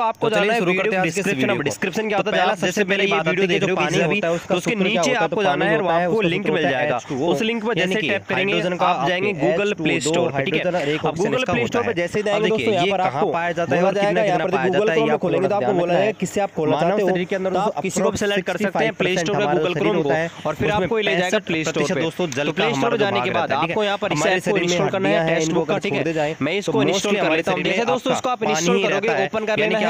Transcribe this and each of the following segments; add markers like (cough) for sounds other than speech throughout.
दोस्तों आपको तो जाना है डिस्क्रिप्शन डिस्क्रिप्शन क्या तो होता है सबसे पहले ये वीडियो देख रहे हो पानी उसके नीचे आपको जाना है आपको लिंक मिल जाएगा उस लिंक पर जैसे टैप करेंगे आप जाएंगे गूगल प्ले स्टोर ठीक है अब गूगल प्ले स्टोर पर जैसे ही जाएंगे दोस्तों यहां पर आपको पाया जाता है खोलेंगे तो आपको बोला किससे आप खोलना चाहते हो के अंदर आप किसी को भी सेलेक्ट कर सकते हैं प्ले स्टोर गूगल क्रोम और फिर आपको ले जाएगा प्ले स्टोर दोस्तों जल प्ले स्टोर जाने के बाद आपको तो यहाँ पर इंस्टॉल करना है टेस्ट बुक का ठीक है मैं इसको इंस्टॉल कर लेता जैसे दोस्तों इसको आप इंस्टॉल करोगे ओपन कर लेना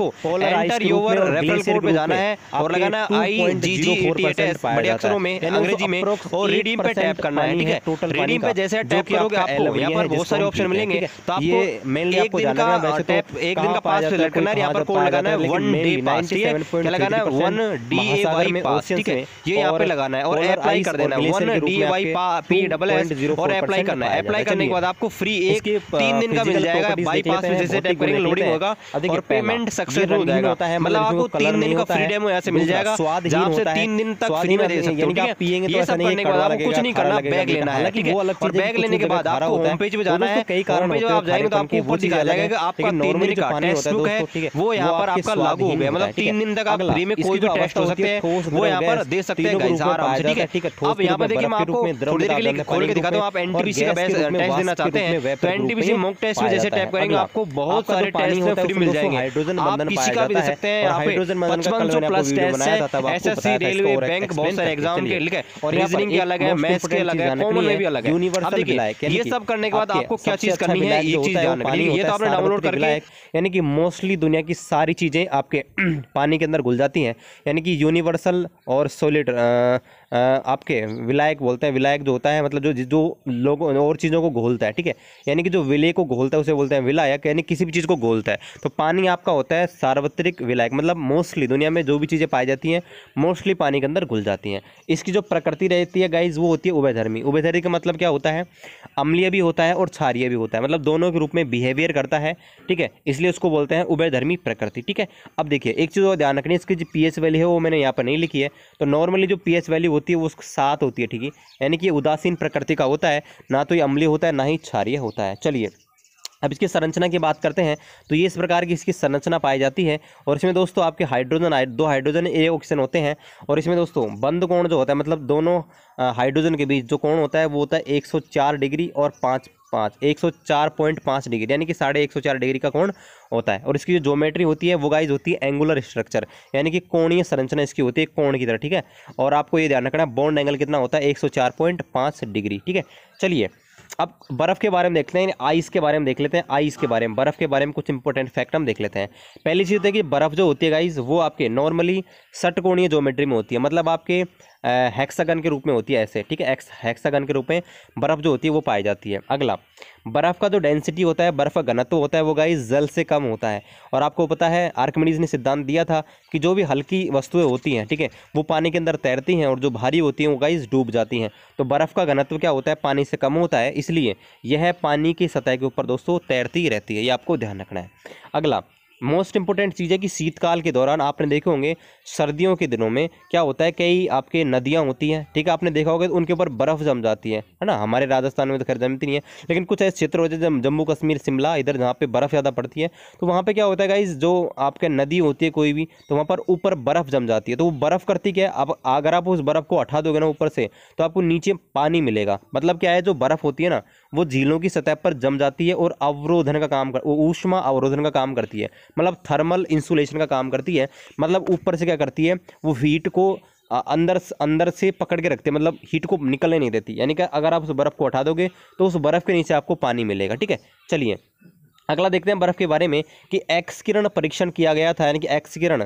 देखो एंटर योर रेफरल कोड पे जाना है और लगाना आई जी जी बड़े अक्षरों में अंग्रेजी में और रिडीम पे टैप करना है ठीक है टोटल रिडीम पे जैसे टैप करोगे आपको यहाँ पर बहुत सारे ऑप्शन मिलेंगे तो आपको मेनली आपको जाना है वैसे टैप एक दिन का पास सिलेक्ट करना है यहाँ पर कोड लगाना है वन डे पास ठीक है क्या लगाना है one D A Y pass ठीक है ये यहाँ पे लगाना है और अप्लाई कर देना है one D Y P double S और अप्लाई करना है अप्लाई करने के बाद आपको फ्री एक तीन दिन का मिल जाएगा बाईपास में जैसे टैप करेंगे लोडिंग होगा और पेमेंट सक्सेस एक्सचेंज हो जाएगा होता है मतलब, मतलब आपको तीन दिन का फ्री यहाँ से मिल जाएगा मतलब स्वाद आपसे तीन दिन तक फ्री में दे सकते तो ये सब करने के बाद आपको कुछ नहीं करना बैग लेना है और बैग लेने के बाद आपको होम पेज तो पे जाना है कई कारण पे आप जाएंगे तो आपको ऊपर दिखाया जाएगा आपका तीन का टेस्ट बुक है वो यहाँ पर आपका लागू हो गया मतलब तीन दिन तक आप फ्री में कोई भी टेस्ट हो सकते हैं वो यहाँ पर दे सकते हैं ठीक है तो अब यहाँ पर देखिए मैं आपको थोड़ी देर के लिए खोल के दिखाता हूँ आप एनटीपीसी का टेस्ट देना चाहते हैं तो एनटीपीसी मॉक टेस्ट में जैसे टैप करेंगे आपको बहुत सारे टेस्ट फ्री मिल जाएंगे हाइड्रोजन मादन किसी का भी दे सकते हैं रेलवे बैंक बहुत सारे एग्जाम के और रीजनिंग अलग है मैथ्स के अलग है कॉमन में भी अलग है यूनिवर्सल ये सब करने के बाद आपको क्या चीज अच्छा करनी है ये चीज ये तो आपने डाउनलोड यानी कि मोस्टली दुनिया की सारी चीजें आपके (clears throat) पानी के अंदर घुल जाती हैं यानी कि यूनिवर्सल और सोलिड आपके विलायक बोलते हैं विलायक जो होता है मतलब जो जो लोगों और चीज़ों को घोलता है ठीक है यानी कि जो विलय को घोलता है उसे बोलते हैं विलायक यानी किसी भी चीज़ को घोलता है तो पानी आपका होता है सार्वत्रिक विलायक मतलब मोस्टली दुनिया में जो भी चीज़ें पाई जाती हैं मोस्टली पानी के अंदर घुल जाती हैं इसकी जो प्रकृति रहती है गाइज वो होती है उभयधर्मी उभयधर्मी का मतलब क्या होता है अम्लीय भी होता है और क्षारीय भी होता है मतलब दोनों के रूप में बिहेवियर करता है ठीक है इसलिए उसको बोलते हैं उभयधर्मी प्रकृति ठीक है अब देखिए एक चीज़ और ध्यान रखनी इसकी जो पी वैल्यू है वो मैंने यहाँ पर नहीं लिखी है तो नॉर्मली जो पी वैल्यू होती है वो उसको सात होती है ठीक है यानी कि उदासीन प्रकृति का होता है ना तो ये अम्ली होता है ना ही क्षारिय होता है चलिए अब इसकी संरचना की बात करते हैं तो ये इस प्रकार की इसकी संरचना पाई जाती है और इसमें दोस्तों आपके हाइड्रोजन दो हाइड्रोजन ए ऑक्सीजन होते हैं और इसमें दोस्तों बंद कोण जो होता है मतलब दोनों हाइड्रोजन के बीच जो कोण होता है वो होता है 104 डिग्री और पाँच पाँच एक सौ चार पॉइंट पाँच डिग्री यानी कि साढ़े एक सौ चार डिग्री का कोण होता है और इसकी जो ज्योमेट्री होती है वो गाइज होती है एंगुलर स्ट्रक्चर यानी कि कोणीय संरचना इसकी होती है कोण की तरह ठीक है और आपको ये ध्यान रखना है बॉन्ड एंगल कितना होता है एक सौ चार पॉइंट पाँच डिग्री ठीक है चलिए अब बर्फ़ के बारे में देखते हैं आइस के बारे में देख लेते हैं आइस के बारे में बर्फ़ के बारे में कुछ इंपॉर्टेंट फैक्ट हम देख लेते हैं पहली चीज़ है कि बर्फ़ जो होती है गाइज वो आपके नॉर्मली षटकोणीय ज्योमेट्री में होती है मतलब आपके हेक्सागन के रूप में होती है ऐसे ठीक है एक्स हेक्सागन के रूप में बर्फ़ जो होती है वो पाई जाती है अगला बर्फ़ का जो डेंसिटी होता है बर्फ़ का घनत्व होता है वो गाइस जल से कम होता है और आपको पता है आर्कमिडीज ने सिद्धांत दिया था कि जो भी हल्की वस्तुएं होती हैं ठीक है वो पानी के अंदर तैरती हैं और जो भारी होती हैं वो गाइस डूब जाती हैं तो बर्फ़ का घनत्व क्या होता है पानी से कम होता है इसलिए यह पानी की सतह के ऊपर दोस्तों तैरती ही रहती है ये आपको ध्यान रखना है अगला मोस्ट इंपॉर्टेंट चीज़ है कि शीतकाल के दौरान आपने देखे होंगे सर्दियों के दिनों में क्या होता है कई आपके नदियाँ होती हैं ठीक है आपने देखा होगा तो उनके ऊपर बर्फ़ जम जाती है है ना हमारे राजस्थान में तो खैर जमती नहीं है लेकिन कुछ ऐसे क्षेत्र होते हैं जम्मू कश्मीर शिमला इधर जहाँ पर बर्फ़ ज़्यादा पड़ती है तो वहाँ पर क्या होता है गाइज जो आपके नदी होती है कोई भी तो वहाँ पर ऊपर बर्फ़ जम जाती है तो वो बर्फ़ करती क्या है अब अगर आप उस बर्फ़ को हटा दोगे ना ऊपर से तो आपको नीचे पानी मिलेगा मतलब क्या है जो बर्फ़ होती है ना वो झीलों की सतह पर जम जाती है और अवरोधन का काम कर ऊष्मा अवरोधन का काम करती है मतलब थर्मल इंसुलेशन का काम करती है मतलब ऊपर से क्या करती है वो हीट को अंदर अंदर से पकड़ के रखते हैं मतलब हीट को निकलने नहीं देती यानी कि अगर आप उस बर्फ़ को हटा दोगे तो उस बर्फ़ के नीचे आपको पानी मिलेगा ठीक है चलिए अगला देखते हैं बर्फ़ के बारे में कि एक्स किरण परीक्षण किया गया था यानी कि एक्स किरण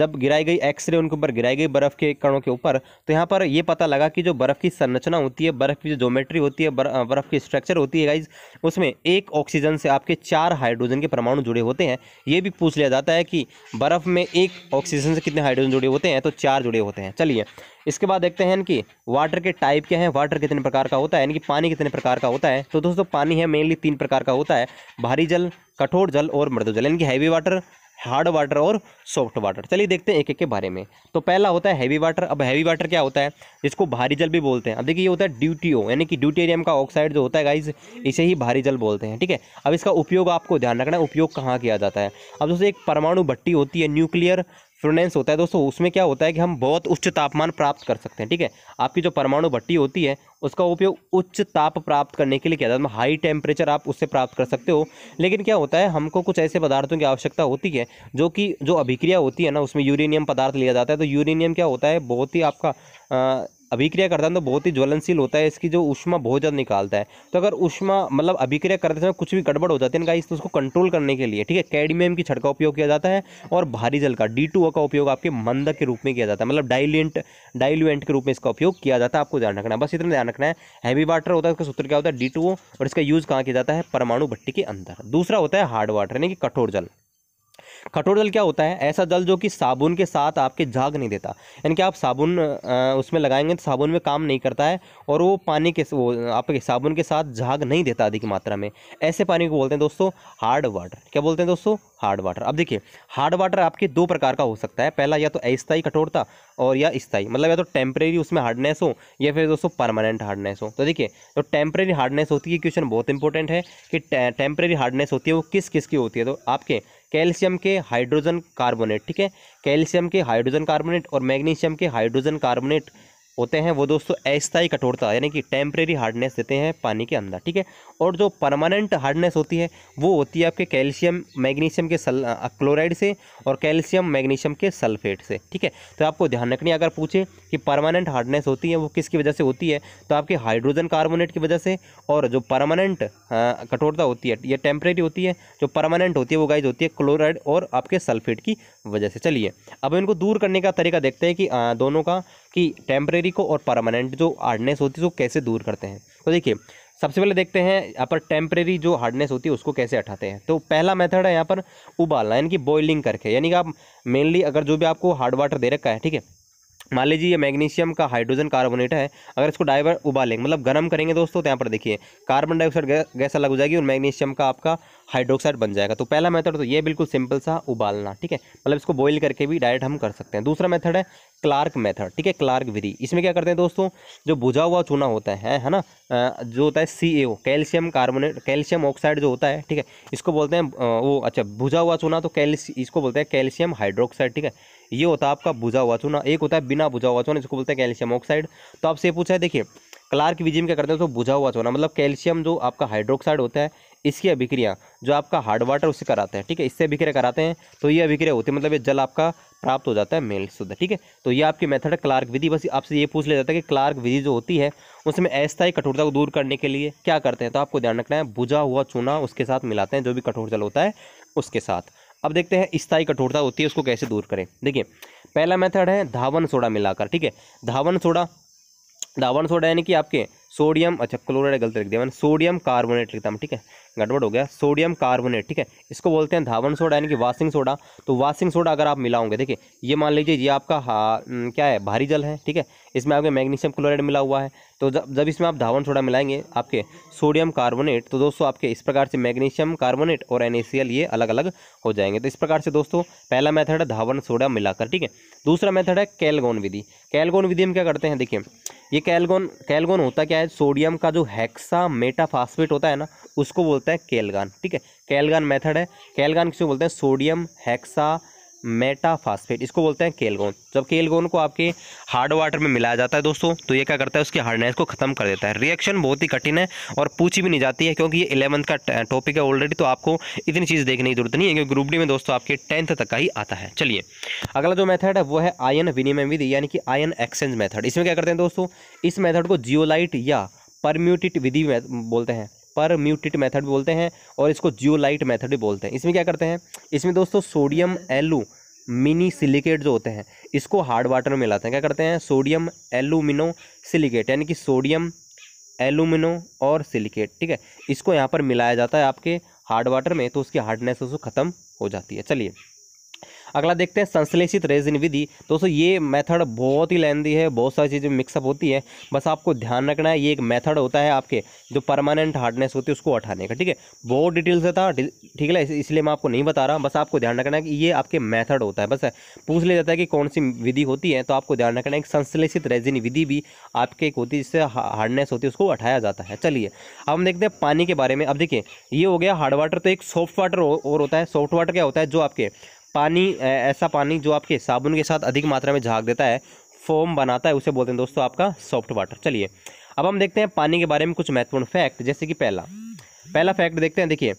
जब गिराई गई एक्सरे उनके ऊपर गिराई गई बर्फ़ के कणों के ऊपर तो यहाँ पर ये पता लगा कि जो बर्फ़ की संरचना होती है बर्फ़ की जो जोमेट्री होती है बर्फ़ की स्ट्रक्चर होती है गाइज उसमें एक ऑक्सीजन से आपके चार हाइड्रोजन के परमाणु जुड़े होते हैं ये भी पूछ लिया जाता है कि बर्फ़ में एक ऑक्सीजन से कितने हाइड्रोजन जुड़े होते हैं तो चार जुड़े होते हैं चलिए इसके बाद देखते हैं कि वाटर के टाइप क्या है वाटर कितने प्रकार का होता है यानी कि पानी कितने प्रकार का होता है तो दोस्तों पानी है मेनली तीन प्रकार का होता है भारी जल कठोर जल और मृदु जल यानी कि हैवी वाटर हार्ड वाटर और सॉफ्ट वाटर चलिए देखते हैं एक एक के बारे में तो पहला होता है हैवी वाटर अब हैवी वाटर क्या होता है जिसको भारी जल भी बोलते हैं अब देखिए ये होता है ड्यूटीओ यानी कि ड्यूटेरियम का ऑक्साइड जो होता है गाइज इसे ही भारी जल बोलते हैं ठीक है अब इसका उपयोग आपको ध्यान रखना है उपयोग कहाँ किया जाता है अब दोस्तों एक परमाणु भट्टी होती है न्यूक्लियर फ्रोनेंस होता है दोस्तों उसमें क्या होता है कि हम बहुत उच्च तापमान प्राप्त कर सकते हैं ठीक है आपकी जो परमाणु भट्टी होती है उसका उपयोग उच्च ताप प्राप्त करने के लिए किया जाता है हाई मतलब टेम्परेचर आप उससे प्राप्त कर सकते हो लेकिन क्या होता है हमको कुछ ऐसे पदार्थों की आवश्यकता होती है जो कि जो अभिक्रिया होती है ना उसमें यूरेनियम पदार्थ लिया जाता है तो यूरेनियम क्या होता है बहुत ही आपका अभिक्रिया करता है तो बहुत ही ज्वलनशील होता है इसकी जो उष्मा बहुत ज़्यादा निकालता है तो अगर उष्मा मतलब अभिक्रिया करते समय कुछ भी गड़बड़ हो जाती है गाइस तो उसको कंट्रोल करने के लिए ठीक है कैडमियम की छड़ का उपयोग किया जाता है और भारी जल का डी का उपयोग आपके मंद के रूप में किया जाता है मतलब डाइल्यूंट डायलुएंट के रूप में इसका उपयोग किया जाता है आपको ध्यान रखना है बस इतना ध्यान रखना हैवी वाटर होता है उसका सूत्र क्या होता है डी और इसका यूज़ कहाँ किया जाता है परमाणु भट्टी के अंदर दूसरा होता है हार्ड वाटर यानी कि कठोर जल कठोर जल क्या होता है ऐसा जल जो कि साबुन के साथ आपके झाग नहीं देता यानी कि आप साबुन उसमें लगाएंगे तो साबुन में काम नहीं करता है और वो पानी के वो आपके साबुन के साथ झाग नहीं देता अधिक मात्रा में ऐसे पानी को बोलते हैं दोस्तों हार्ड वाटर क्या बोलते हैं दोस्तों हार्ड वाटर अब देखिए हार्ड वाटर आपके दो प्रकार का हो सकता है पहला या तो अस्थाई कठोरता और या स्थाई मतलब या तो टेम्परेरी उसमें हार्डनेस हो या फिर दोस्तों परमानेंट हार्डनेस हो तो देखिए तो टेम्परेरी हार्डनेस होती है क्वेश्चन बहुत इंपॉर्टेंट है कि टेम्परेरी हार्डनेस होती है वो किस किस की होती है तो आपके कैल्शियम के हाइड्रोजन कार्बोनेट ठीक है कैल्शियम के हाइड्रोजन कार्बोनेट और मैग्नीशियम के हाइड्रोजन कार्बोनेट होते हैं वो दोस्तों अस्थाई कठोरता यानी कि टेम्प्रेरी हार्डनेस देते हैं पानी के अंदर ठीक है और जो परमानेंट हार्डनेस होती है वो होती है आपके कैल्शियम मैग्नीशियम के सल क्लोराइड से और कैल्शियम मैग्नीशियम के सल्फेट से ठीक है तो आपको ध्यान रखनी अगर पूछे कि परमानेंट हार्डनेस होती है वो किसकी वजह से होती है तो आपके हाइड्रोजन कार्बोनेट की वजह से और जो परमानेंट कठोरता होती है या टेम्प्रेरी होती है जो परमानेंट होती है वो गाइज होती है क्लोराइड और आपके सल्फेट की वजह से चलिए अब इनको दूर करने का तरीका देखते हैं कि दोनों का कि टेम्प्रेरी को और परमानेंट जो हार्डनेस होती है उसको कैसे दूर करते हैं तो देखिए सबसे पहले देखते हैं यहाँ पर टेम्प्रेरी जो हार्डनेस होती है उसको कैसे हटाते हैं तो पहला मेथड है यहाँ पर उबालना यानी कि बॉइलिंग करके यानी कि आप मेनली अगर जो भी आपको हार्ड वाटर दे रखा है ठीक है मान लीजिए ये मैग्नीशियम का हाइड्रोजन कार्बोनेट है अगर इसको डाइवर उबालेंगे मतलब गर्म करेंगे दोस्तों तो यहाँ पर देखिए कार्बन डाइऑक्साइड गैस अलग हो जाएगी और मैग्नीशियम का आपका हाइड्रोक्साइड बन जाएगा तो पहला मेथड तो ये बिल्कुल सिंपल सा उबालना ठीक है मतलब इसको बॉईल करके भी डायरेक्ट हम कर सकते हैं दूसरा मेथड है क्लार्क मेथड ठीक है क्लार्क विधि इसमें क्या करते हैं दोस्तों जो बुझा हुआ चूना होता है है ना जो होता है C calcium carbonate calcium oxide जो होता है ठीक है इसको बोलते हैं वो अच्छा भुझा हुआ चूना तो कैल्शियम इसको बोलते हैं कैल्शियम हाइड्रोक्साइड ठीक है ये होता है आपका बुझा हुआ चूना एक होता है बिना बुझा हुआ चूना इसको बोलते हैं कैल्शियम ऑक्साइड तो आपसे पूछा है देखिए क्लार्क विजिम में क्या करते हैं तो बुझा हुआ चूना मतलब कैल्शियम जो आपका हाइड्रोक्साइड होता है इसकी अभिक्रिया जो आपका हार्ड वाटर उससे कराते हैं ठीक है इससे अभिक्रिया कराते हैं तो ये अभिक्रिया होती है मतलब ये जल आपका प्राप्त हो जाता है मेल शुद्ध ठीक है तो ये आपकी मेथड है क्लार्क विधि बस आपसे ये पूछ लिया जाता है कि क्लार्क विधि जो होती है उसमें अस्थायी कठोरता को दूर करने के लिए क्या करते हैं तो आपको ध्यान रखना है बुझा हुआ चूना उसके साथ मिलाते हैं जो भी कठोर जल होता है उसके साथ अब देखते हैं स्थायी कठोरता होती है उसको कैसे दूर करें देखिए पहला मेथड है धावन सोडा मिलाकर ठीक है धावन सोडा धावन सोडा यानी कि आपके सोडियम अच्छा क्लोराइड गलत लिख दिया मैंने सोडियम कार्बोनेट लिखता हूँ ठीक है गड़बड़ हो गया सोडियम कार्बोनेट ठीक है इसको बोलते हैं धावन सोडा यानी कि वाशिंग सोडा तो वाशिंग सोडा अगर आप मिलाओगे देखिए ये मान लीजिए ये आपका क्या है भारी जल है ठीक है इसमें आपके मैग्नीशियम क्लोराइड मिला हुआ है तो जब जब इसमें आप धावन सोडा मिलाएंगे आपके सोडियम कार्बोनेट तो दोस्तों आपके इस प्रकार से मैग्नीशियम कार्बोनेट और एन ये अलग अलग हो जाएंगे तो इस प्रकार से दोस्तों पहला मैथड है धावन सोडा मिलाकर ठीक है दूसरा मैथड है कैलगोन विधि कैलगोन विधि हम क्या करते हैं देखिए ये कैलगोन कैलगोन होता क्या है सोडियम का जो हैक्सा मेटाफास्फेट होता है ना उसको बोलता है कैलगान ठीक है कैलगान मेथड है कैलगान किसको बोलते हैं सोडियम हैक्सा मेटाफास्फेट इसको बोलते हैं केलगोन जब केलगोन को आपके हार्ड वाटर में मिलाया जाता है दोस्तों तो ये क्या करता है उसकी हार्डनेस को ख़त्म कर देता है रिएक्शन बहुत ही कठिन है और पूछी भी नहीं जाती है क्योंकि ये इलेवंथ का टॉपिक है ऑलरेडी तो आपको इतनी चीज़ देखने की जरूरत नहीं है क्योंकि ग्रुप डी में दोस्तों आपके टेंथ तक का ही आता है चलिए अगला जो मैथड है वो है आयन विनिमय विधि यानी कि आयन एक्सचेंज मैथड इसमें क्या करते हैं दोस्तों इस मैथड को जियोलाइट या परम्यूटिट विधि बोलते हैं पर मैथड भी बोलते हैं और इसको जियोलाइट मेथड भी बोलते हैं इसमें क्या करते हैं इसमें दोस्तों सोडियम एलू मिनी सिलिकेट जो होते हैं इसको हार्ड वाटर में मिलाते हैं क्या करते हैं सोडियम एलुमिनो सिलिकेट यानी कि सोडियम एलुमिनो और सिलिकेट ठीक है इसको यहाँ पर मिलाया जाता है आपके हार्ड वाटर में तो उसकी हार्डनेस उसको ख़त्म हो जाती है चलिए अगला देखते हैं संश्लेषित रेजिन विधि दोस्तों ये मेथड बहुत ही लेंदी है बहुत सारी चीज़ें मिक्सअप होती है बस आपको ध्यान रखना है ये एक मेथड होता है आपके जो परमानेंट हार्डनेस होती है उसको हटाने का ठीक है बहुत डिटेल से था ठीक है इसलिए मैं आपको नहीं बता रहा बस आपको ध्यान रखना है कि ये आपके मैथड होता है बस पूछ लिया जाता है कि कौन सी विधि होती है तो आपको ध्यान रखना है संश्लेषित रेजिन विधि भी आपके एक होती है जिससे हार्डनेस होती है उसको हटाया जाता है चलिए अब हम देखते हैं पानी के बारे में अब देखिए ये हो गया हार्ड वाटर तो एक सॉफ्ट वाटर और होता है सॉफ्ट वाटर क्या होता है जो आपके पानी ऐसा पानी जो आपके साबुन के साथ अधिक मात्रा में झाग देता है फोम बनाता है उसे बोलते हैं दोस्तों आपका सॉफ्ट वाटर चलिए अब हम देखते हैं पानी के बारे में कुछ महत्वपूर्ण फैक्ट जैसे कि पहला पहला फैक्ट देखते हैं देखिए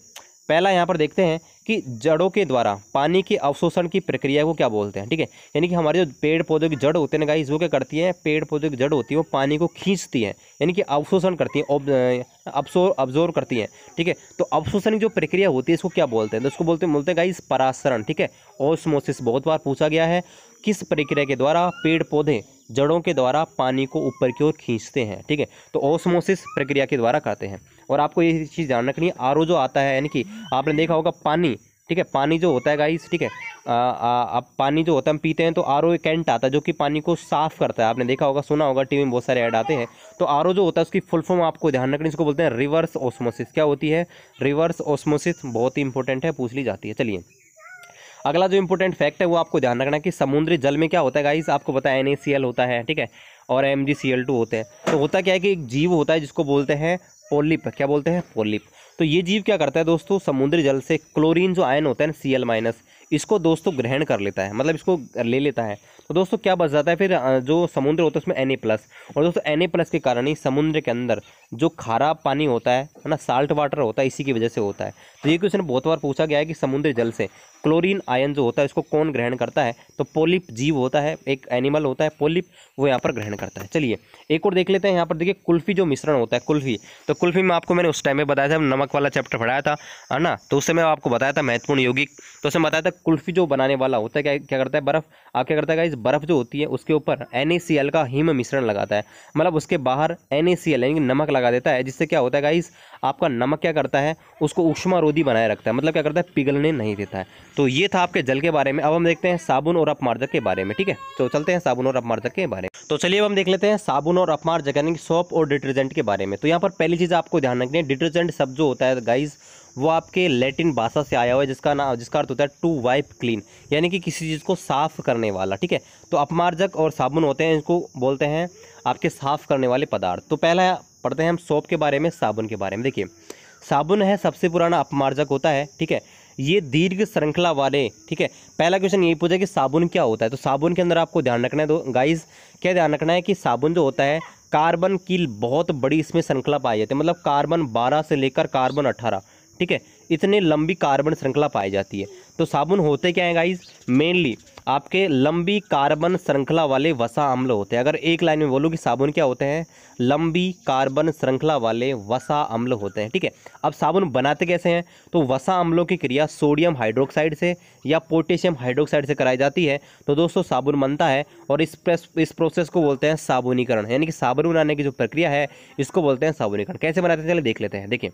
पहला यहाँ पर देखते हैं कि जड़ों के द्वारा पानी के अवशोषण की प्रक्रिया को क्या बोलते हैं ठीक है यानी कि हमारे जो पेड़ पौधों की जड़ होते हैं गाइस वो क्या करती है पेड़ पौधों की जड़ होती है वो पानी को खींचती है यानी कि अवशोषण करती है अब्सोर अब्जोर करती है ठीक है तो अवशोषण की जो प्रक्रिया होती है इसको क्या बोलते हैं तो उसको बोलते बोलते हैं गाइस परासरण ठीक है ओसमोसिस बहुत बार पूछा गया है किस प्रक्रिया के द्वारा पेड़ पौधे जड़ों के द्वारा पानी को ऊपर की ओर खींचते हैं ठीक है तो ओसमोसिस प्रक्रिया के द्वारा करते हैं और आपको ये चीज़ ध्यान रखनी है आर जो आता है यानी कि आपने देखा होगा पानी ठीक है पानी जो होता है गाइस ठीक है आप पानी जो होता है हम पीते हैं तो आर ओ कैंट आता है जो कि पानी को साफ़ करता है आपने देखा होगा सुना होगा टीवी में बहुत सारे ऐड आते हैं तो आर जो होता है उसकी फुल फॉर्म आपको ध्यान रखनी इसको बोलते हैं रिवर्स ओस्मोसिस क्या होती है रिवर्स ऑस्मोसिस बहुत ही इंपॉर्टेंट है पूछ ली जाती है चलिए अगला जो इंपॉर्टेंट फैक्ट है वो आपको ध्यान रखना कि समुद्री जल में क्या होता है गाइस आपको पता है एन होता है ठीक है और एम होते हैं तो होता क्या है कि एक जीव होता है जिसको बोलते हैं पोलिप क्या बोलते हैं पोलिप तो ये जीव क्या करता है दोस्तों समुद्री जल से क्लोरीन जो आयन होता है ना सी एल माइनस इसको दोस्तों ग्रहण कर लेता है मतलब इसको ले लेता है तो दोस्तों क्या बच जाता है फिर जो समुद्र होता है उसमें एन ए प्लस और दोस्तों एन ए प्लस के कारण ही समुद्र के अंदर जो खारा पानी होता है है ना साल्ट वाटर होता है इसी की वजह से होता है तो ये क्वेश्चन बहुत बार पूछा गया है कि समुद्री जल से क्लोरीन आयन जो होता है इसको कौन ग्रहण करता है तो पोलिप जीव होता है एक एनिमल होता है पोलिप वो यहाँ पर ग्रहण करता है चलिए एक और देख लेते हैं यहाँ पर देखिए कुल्फ़ी जो मिश्रण होता है कुल्फ़ी तो कुल्फ़ी में आपको मैंने उस टाइम में बताया था नमक वाला चैप्टर पढ़ाया था है ना तो उससे मैं आपको बताया था महत्वपूर्ण यौगिक तो उसमें बताया था कुल्फ़ी जो बनाने वाला होता है क्या क्या करता है बर्फ़ आप क्या करता है इस बर्फ़ जो होती है उसके ऊपर एन का हिम मिश्रण लगाता है मतलब उसके बाहर एन यानी नमक लगा देता है जिससे क्या होता है इस आपका नमक क्या करता है उसको रोधी बनाए रखता है मतलब क्या करता है पिघलने नहीं देता है तो ये था आपके जल के बारे में अब हम देखते हैं साबुन और अपमार्जक के बारे में ठीक है तो चलते हैं साबुन और अपमार्जक के बारे में तो चलिए अब हम देख लेते हैं साबुन और अपमार्जक यानी कि सोप और डिटर्जेंट के बारे में तो यहाँ पर पहली चीज़ आपको ध्यान रखनी है डिटर्जेंट शब्द जो होता है गाइज वो आपके लैटिन भाषा से आया हुआ है जिसका नाम जिसका अर्थ होता है टू वाइप क्लीन यानी कि किसी चीज़ को साफ़ करने वाला ठीक है तो अपमार्जक और साबुन होते हैं इसको बोलते हैं आपके साफ़ करने वाले पदार्थ तो पहला पढ़ते हैं हम सोप के बारे में साबुन के बारे में देखिए साबुन है सबसे पुराना अपमार्जक होता है ठीक है ये दीर्घ श्रृंखला वाले ठीक है पहला क्वेश्चन यही पूछा कि साबुन क्या होता है तो साबुन के अंदर आपको ध्यान रखना है तो गाइज क्या ध्यान रखना है कि साबुन जो होता है कार्बन की बहुत बड़ी इसमें श्रृंखला पाई जाती है मतलब कार्बन बारह से लेकर कार्बन अट्ठारह ठीक है इतने लंबी कार्बन श्रृंखला पाई जाती है तो साबुन होते क्या है गाइज मेनली आपके लंबी कार्बन श्रृंखला वाले वसा अम्ल होते हैं अगर एक लाइन में बोलूँ कि साबुन क्या होते हैं लंबी कार्बन श्रृंखला वाले वसा अम्ल होते हैं ठीक है अब साबुन बनाते कैसे हैं तो वसा अम्लों की क्रिया सोडियम हाइड्रोक्साइड से या पोटेशियम हाइड्रोक्साइड से कराई जाती है तो दोस्तों साबुन बनता है और इस इस प्रोसेस को बोलते हैं साबुनीकरण यानी कि साबुन बनाने की जो प्रक्रिया है इसको बोलते हैं साबुनीकरण कैसे बनाते हैं चले देख लेते हैं देखिए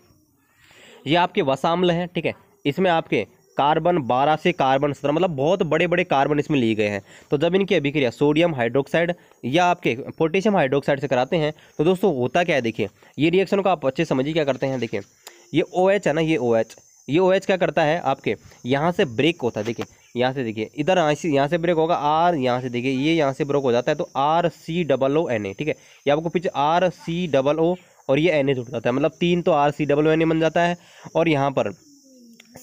ये आपके वसाम्ल हैं ठीक है इसमें आपके कार्बन 12 से कार्बन 17 मतलब बहुत बड़े बड़े कार्बन इसमें लिए गए हैं तो जब इनकी अभिक्रिया सोडियम हाइड्रोक्साइड या आपके पोटेशियम हाइड्रोक्साइड से कराते हैं तो दोस्तों होता क्या है देखिए ये रिएक्शन को आप अच्छे समझिए क्या करते हैं देखिए ये ओ OH है ना ये ओ OH, ये ओ OH क्या करता है आपके यहाँ से ब्रेक होता है देखिए यहाँ से देखिए इधर यहाँ से ब्रेक होगा आर यहाँ से देखिए ये यहाँ से ब्रेक हो जाता है तो R C double O N A ठीक है ये आपको पीछे आर सी डबल ओ और ये एन ए जुड़ जाता है मतलब तीन तो R C double N A बन जाता है और यहाँ पर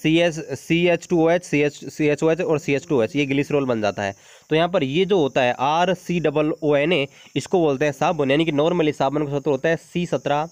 C H C H two O H C H C H O H और सी एच टू एच ये ग्लिसरोल बन जाता है तो यहाँ पर ये जो होता है R C double O N A इसको बोलते हैं साबुन यानी कि नॉर्मली साबुन का सत्र होता है सी सत्रह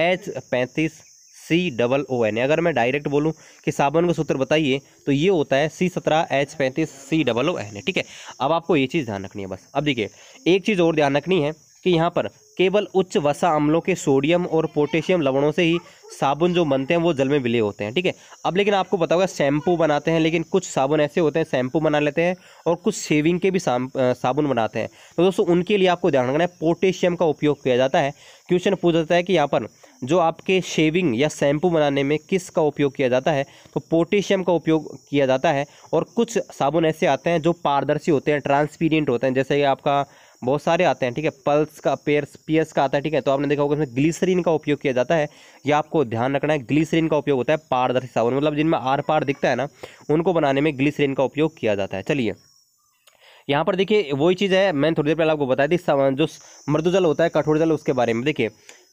एच पैंतीस सी डबल ओ एन ए अगर मैं डायरेक्ट बोलूं कि साबुन का सूत्र बताइए तो ये होता है सी सत्रह एच पैंतीस सी डबल ओ एन ए ठीक है अब आपको ये चीज़ ध्यान रखनी है बस अब देखिए एक चीज़ और ध्यान रखनी है कि यहाँ पर केवल उच्च वसा अम्लों के सोडियम और पोटेशियम लवणों से ही साबुन जो बनते हैं वो जल में विलय होते हैं ठीक है अब लेकिन आपको पता होगा शैम्पू बनाते हैं लेकिन कुछ साबुन ऐसे होते हैं शैम्पू बना लेते हैं और कुछ शेविंग के भी साबुन बनाते हैं तो दोस्तों उनके लिए आपको ध्यान रखना है पोटेशियम का उपयोग किया जाता है क्वेश्चन पूछ जाता है कि यहाँ पर जो आपके शेविंग या शैम्पू बनाने में किसका उपयोग किया जाता है तो पोटेशियम का उपयोग किया जाता है और कुछ साबुन ऐसे आते हैं जो पारदर्शी होते हैं ट्रांसपीरेंट होते हैं जैसे कि आपका बहुत सारे आते हैं ठीक है पल्स का पेयर्स पीएस का आता है ठीक है तो आपने देखा होगा इसमें ग्लीसरीन का उपयोग किया जाता है या आपको ध्यान रखना है ग्लीसरीन का उपयोग होता है पारदर्शी साबुन मतलब जिनमें आर पार दिखता है ना उनको बनाने में ग्लीसरीन का उपयोग किया जाता है चलिए यहाँ पर देखिए वही चीज़ है मैंने थोड़ी देर पहले आपको बताया थी जो मृदु जल होता है कठोर जल उसके बारे में देखिए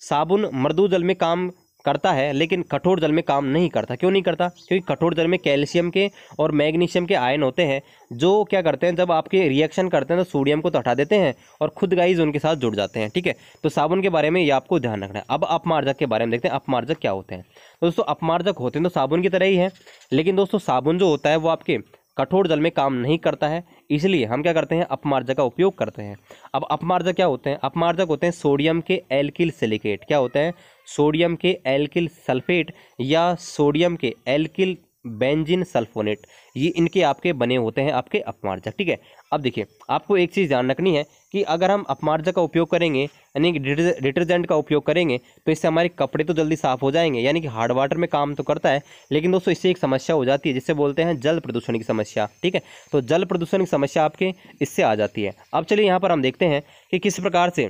साबुन मृदु जल में काम करता है लेकिन कठोर जल में काम नहीं करता क्यों नहीं करता क्योंकि कठोर जल में कैल्शियम के और मैग्नीशियम के आयन होते हैं जो क्या करते हैं जब आपके रिएक्शन करते हैं तो सोडियम को तो हटा देते हैं और खुद गाइज उनके साथ जुड़ जाते हैं ठीक है तो साबुन के बारे में ये आपको ध्यान रखना है अब अपमार्जक के बारे में देखते हैं अपमार्जक क्या होते हैं तो दोस्तों अपमार्जक होते हैं तो साबुन की तरह ही है लेकिन दोस्तों साबुन जो होता है वो आपके कठोर जल में काम नहीं करता है इसलिए हम क्या करते हैं अपमार्जक का उपयोग करते हैं अब अपमार्जक क्या होते हैं अपमार्जक होते हैं सोडियम के एल्किल सिलिकेट क्या होते हैं सोडियम के एल्किल सल्फेट या सोडियम के एल्किल बेंजिन सल्फोनेट ये इनके आपके बने होते हैं आपके अपमार्जक ठीक है अब देखिए आपको एक चीज़ ध्यान रखनी है कि अगर हम अपमार्जक का उपयोग करेंगे यानी कि डिटर्जेंट का उपयोग करेंगे तो इससे हमारे कपड़े तो जल्दी साफ हो जाएंगे यानी कि हार्ड वाटर में काम तो करता है लेकिन दोस्तों इससे एक समस्या हो जाती है जिसे बोलते हैं जल प्रदूषण की समस्या ठीक है तो जल प्रदूषण की समस्या आपके इससे आ जाती है अब चलिए यहाँ पर हम देखते हैं कि किस प्रकार से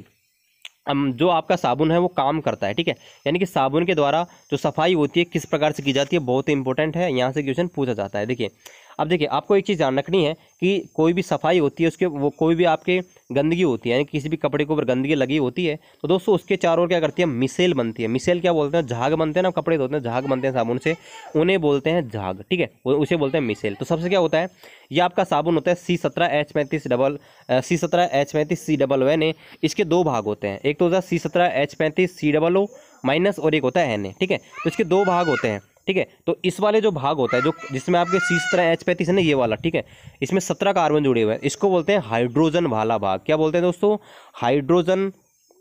जो आपका साबुन है वो काम करता है ठीक है यानी कि साबुन के द्वारा जो सफाई होती है किस प्रकार से की जाती है बहुत इंपॉर्टेंट है यहाँ से क्वेश्चन पूछा जाता है देखिए अब देखिए आपको एक चीज़ ध्यान रखनी है कि कोई भी सफाई होती है उसके वो कोई भी आपके गंदगी होती है यानी किसी भी कपड़े के ऊपर गंदगी लगी होती है तो दोस्तों उसके चारों ओर क्या करती है मिसेल बनती है मिसेल क्या बोलते हैं झाग बनते हैं ना कपड़े धोते हैं झाग बनते हैं साबुन से उन्हें बोलते हैं झाग ठीक है उसे बोलते हैं मिसेल तो सबसे क्या होता है ये आपका साबुन होता है सी सत्रह एच पैंतीस डबल सी सत्रह एच पैंतीस सी डबल ओ एन ए इसके दो भाग होते हैं एक तो होता है सी सत्रह एच पैंतीस सी डबल ओ माइनस और एक होता है एन ए ठीक है तो इसके दो भाग होते हैं ठीक है तो इस वाले जो भाग होता है जो जिसमें आपके सी सत्रह एच पैंतीस है ना ये वाला ठीक है इसमें सत्रह कार्बन जुड़े हुए हैं इसको बोलते हैं हाइड्रोजन वाला भाग क्या बोलते हैं दोस्तों हाइड्रोजन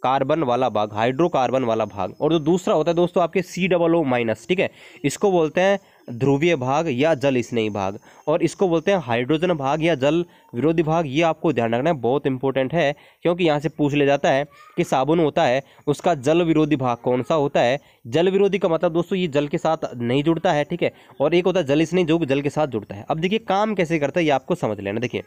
कार्बन वाला भाग हाइड्रोकार्बन वाला भाग और जो दूसरा होता है दोस्तों आपके सी डबल ओ माइनस ठीक है इसको बोलते हैं ध्रुवीय भाग या जल स्नेही भाग और इसको बोलते हैं हाइड्रोजन भाग या जल विरोधी भाग ये आपको ध्यान रखना है बहुत इंपॉर्टेंट है क्योंकि यहाँ से पूछ लिया जाता है कि साबुन होता है उसका जल विरोधी भाग कौन सा होता है जल विरोधी का मतलब दोस्तों ये जल के साथ नहीं जुड़ता है ठीक है और एक होता है जल स्नेही जो जल के साथ जुड़ता है अब देखिए काम कैसे करता है ये आपको समझ लेना देखिए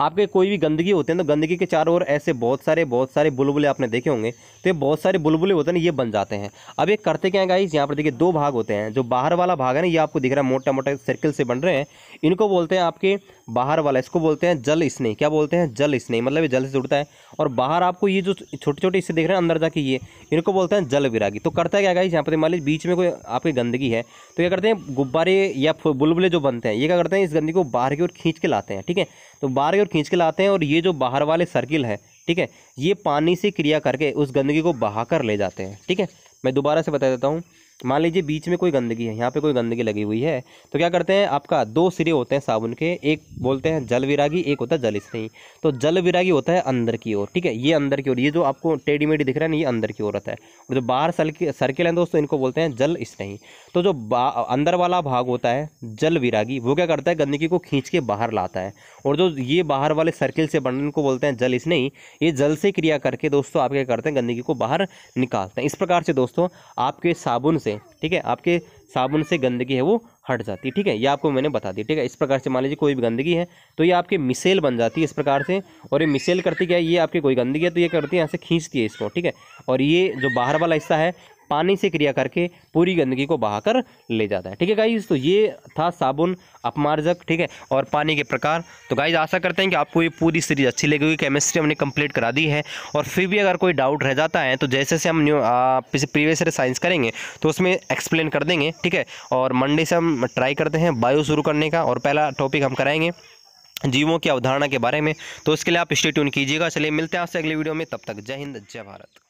आपके कोई भी गंदगी होते हैं तो गंदगी के चारों ओर ऐसे बहुत सारे बहुत सारे बुलबुले आपने देखे होंगे तो ये बहुत सारे बुलबुले होते हैं ये बन जाते हैं अब ये करते क्या गाइज गाइस यहाँ पर देखिए दो भाग होते हैं जो बाहर वाला भाग है ना ये आपको दिख रहा है मोटा मोटा सर्कल से बन रहे हैं इनको बोलते हैं आपके बाहर वाला इसको बोलते हैं जल स्नेह क्या बोलते हैं जल स्नेह मतलब ये जल से जुड़ता है और बाहर आपको ये जो छोटे छोटे इससे देख रहे हैं अंदर जाके ये इनको बोलते हैं जल विरागी तो करता है क्या गाइस यहाँ पर मान लीजिए बीच में कोई आपकी गंदगी है तो क्या करते हैं गुब्बारे या बुलबुले जो बनते हैं ये क्या करते हैं इस गंदगी को बाहर की ओर खींच के लाते हैं ठीक है तो बाहर की ओर खींच के लाते हैं और ये जो बाहर वाले सर्किल है ठीक है ये पानी से क्रिया करके उस गंदगी को बहा कर ले जाते हैं ठीक है मैं दोबारा से बता देता हूँ मान लीजिए बीच में कोई गंदगी है यहाँ पे कोई गंदगी लगी हुई है तो क्या करते हैं आपका दो सिरे होते हैं साबुन के एक बोलते हैं जल विरागी एक होता है जल स्नेही तो जल विरागी होता है अंदर की ओर ठीक है ये अंदर की ओर ये जो आपको टेढ़ी मेढ़ी दिख रहा है ना ये अंदर की ओर होता है और जो बाहर सर्किल हैं दोस्तों इनको बोलते हैं जल स्नेही तो जो अंदर वाला भाग होता है जल विरागी वो क्या करता है गंदगी को खींच के बाहर लाता है और जो ये बाहर वाले सर्किल से बनने को बोलते हैं जल स्नेही ये जल से क्रिया करके दोस्तों आप क्या करते हैं गंदगी को बाहर निकालते हैं इस प्रकार से दोस्तों आपके साबुन से हैं ठीक है आपके साबुन से गंदगी है वो हट जाती है ठीक है ये आपको मैंने बता दी ठीक है इस प्रकार से मान लीजिए कोई भी गंदगी है तो ये आपके मिसेल बन जाती है इस प्रकार से और ये मिसेल करती क्या है ये आपकी कोई गंदगी है तो ये करती है यहाँ से खींचती है इसको ठीक है और ये जो बाहर वाला हिस्सा है पानी से क्रिया करके पूरी गंदगी को बहाकर ले जाता है ठीक है गाइज तो ये था साबुन अपमार्जक ठीक है और पानी के प्रकार तो गाइज आशा करते हैं कि आपको ये पूरी सीरीज अच्छी लगेगी केमिस्ट्री हमने कंप्लीट करा दी है और फिर भी अगर कोई डाउट रह जाता है तो जैसे से हम न्यू प्रीवियस ईयर साइंस करेंगे तो उसमें एक्सप्लेन कर देंगे ठीक है और मंडे से हम ट्राई करते हैं बायो शुरू करने का और पहला टॉपिक हम कराएंगे जीवों की अवधारणा के बारे में तो उसके लिए आप स्टेट्यून कीजिएगा चलिए मिलते हैं आपसे अगले वीडियो में तब तक जय हिंद जय भारत